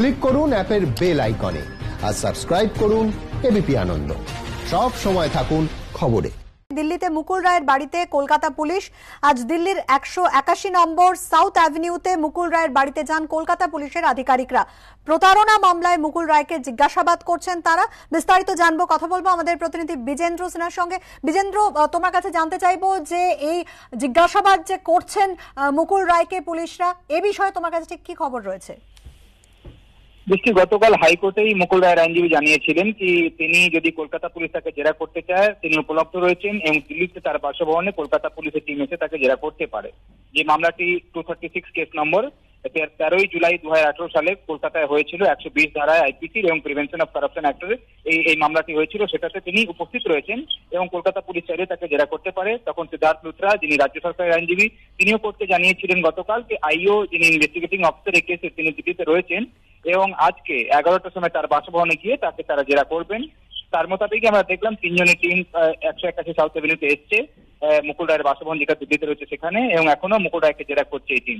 click করুন অ্যাপের bell আইকনে আর সাবস্ক্রাইব করুন এবিপি আনন্দ সব সময় থাকুন খবরে দিল্লিতে মুকুল রায়ের বাড়িতে কলকাতা পুলিশ আজ দিল্লির একশো একাশি নম্বর সাউথ অ্যাভিনিউতে মুকুল রায়ের বাড়িতে যান কলকাতা পুলিশের আধিকারিকরা প্রতারণা মামলায় মুকুল রায়কে জিজ্ঞাসাবাদ করছেন তারা বিস্তারিত জানবো কথা বলবো আমাদের প্রতিনিধি বিজেন্দ্র সিনহার সঙ্গে বিজেন্দ্র তোমার কাছে জানতে চাইবো যে এই জিজ্ঞাসাবাদ যে করছেন মুকুল রায়কে পুলিশরা এ বিষয়ে তোমার কাছে ঠিক কি খবর রয়েছে দেখছি গতকাল হাইকোর্টেই মুকুল রায়ের আইনজীবী জানিয়েছিলেন কি তিনি যদি কলকাতা পুলিশ তাকে জেরা করতে চায় তিনি উপলব্ধ রয়েছেন এবং দিল্লিতে তার বাসভবনে কলকাতা পুলিশের টিম এসে তাকে জেরা করতে পারে যে মামলাটি two thirty six case number তেরোই জুলাই দু আঠারো সালে কলকাতায় হয়েছিল একশো বিশ ধারায় আইপিসির এবং প্রিভেনশন অফ কারাপশন অ্যাক্টের এই এই মামলাটি হয়েছিল সেটাতে তিনি উপস্থিত রয়েছেন এবং কলকাতা পুলিশ চাইলে তাকে জেরা করতে পারে তখন সিদ্ধার্থ লুত্রা যিনি রাজ্য সরকারের আইনজীবী তিনিও করতে জানিয়েছিলেন গতকাল যে আইও যিনি ইনভেস্টিগেটিং অফিসার এই কেসে তিনি দিল্লিতে রয়েছেন এবং আজকে এগারোটার সময় তার বাসভবনে গিয়ে তাকে তারা জেরা করবেন তার মোতাবেক আমরা দেখলাম তিনজনের টিম একশো একাশি সাউথ এভিনিউতে এসছে মুকুল রায়ের বাসভবন যেটা দিতে রয়েছে সেখানে এবং এখনো মুকুল রায়কে জেরা করছে এই টিম